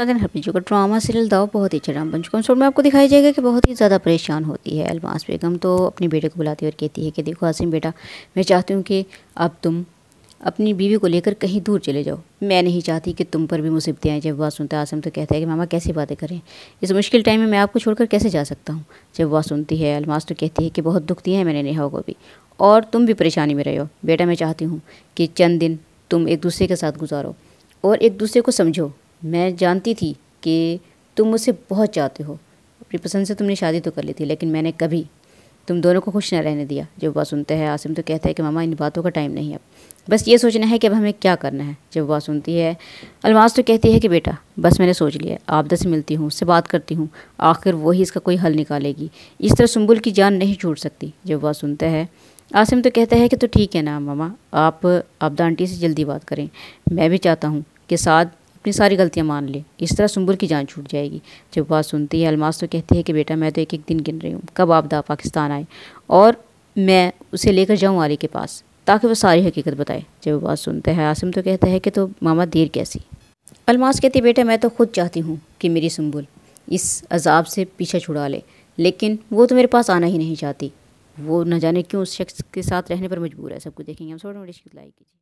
हर हरपीजू का drama serial दाव बहुत ही अच्छा ड्रामा बन चुका है में आपको दिखाई जाएगा कि बहुत ही ज़्यादा परेशान होती है अलमास बेगम तो अपने बेटे को बुलाती है और कहती है कि देखो आसिम बेटा मैं चाहती हूँ कि अब तुम अपनी बीवी को लेकर कहीं दूर चले जाओ मैं नहीं चाहती कि तुम पर भी मुसीबतें आएँ जब वह सुनता आसम तो कहता है कि मामा कैसी बातें करें इस मुश्किल टाइम में मैं आपको छोड़कर कैसे जा सकता हूँ जब वह सुनती है अलमास तो कहती है कि बहुत दुखती है मैंने नेहा को भी और तुम भी परेशानी में रहो बेटा मैं चाहती हूँ कि चंद दिन तुम एक दूसरे के साथ गुजारो और एक दूसरे को समझो मैं जानती थी कि तुम मुझसे बहुत चाहते हो अपनी पसंद से तुमने शादी तो कर ली थी लेकिन मैंने कभी तुम दोनों को खुश न रहने दिया जब वह सुनते हैं आसिम तो कहता है कि मामा इन बातों का टाइम नहीं अब बस ये सोचना है कि अब हमें क्या करना है जब बात सुनती है अलमास तो कहती है कि बेटा बस मैंने सोच लिया आपदा से मिलती हूँ उससे बात करती हूँ आखिर वही इसका कोई हल निकालेगी इस तरह सुम्बुल की जान नहीं छूट सकती जब वह सुनता है आसिम तो कहता है कि तो ठीक है ना मामा आप आपदा आंटी से जल्दी बात करें मैं भी चाहता हूँ कि साथ अपनी सारी गलतियाँ मान ले इस तरह सुम्बुल की जान छूट जाएगी जब बात सुनती है अलमास तो कहती है कि बेटा मैं तो एक एक दिन गिन रही हूँ कब आपदा पाकिस्तान आए और मैं उसे लेकर जाऊँ आली के पास ताकि वो सारी हकीकत बताए जब बात सुनते हैं आसिम तो कहता है कि तो मामा देर कैसी अलमास कहती है बेटा मैं तो खुद चाहती हूँ कि मेरी सुंबुल इस अजाब से पीछे छुड़ा ले लेकिन वो तो मेरे पास आना ही नहीं चाहती वो न जाने क्यों उस शख्स के साथ रहने पर मजबूर है सबको देखेंगे हम सोडा नोटिस लाइक कीजिए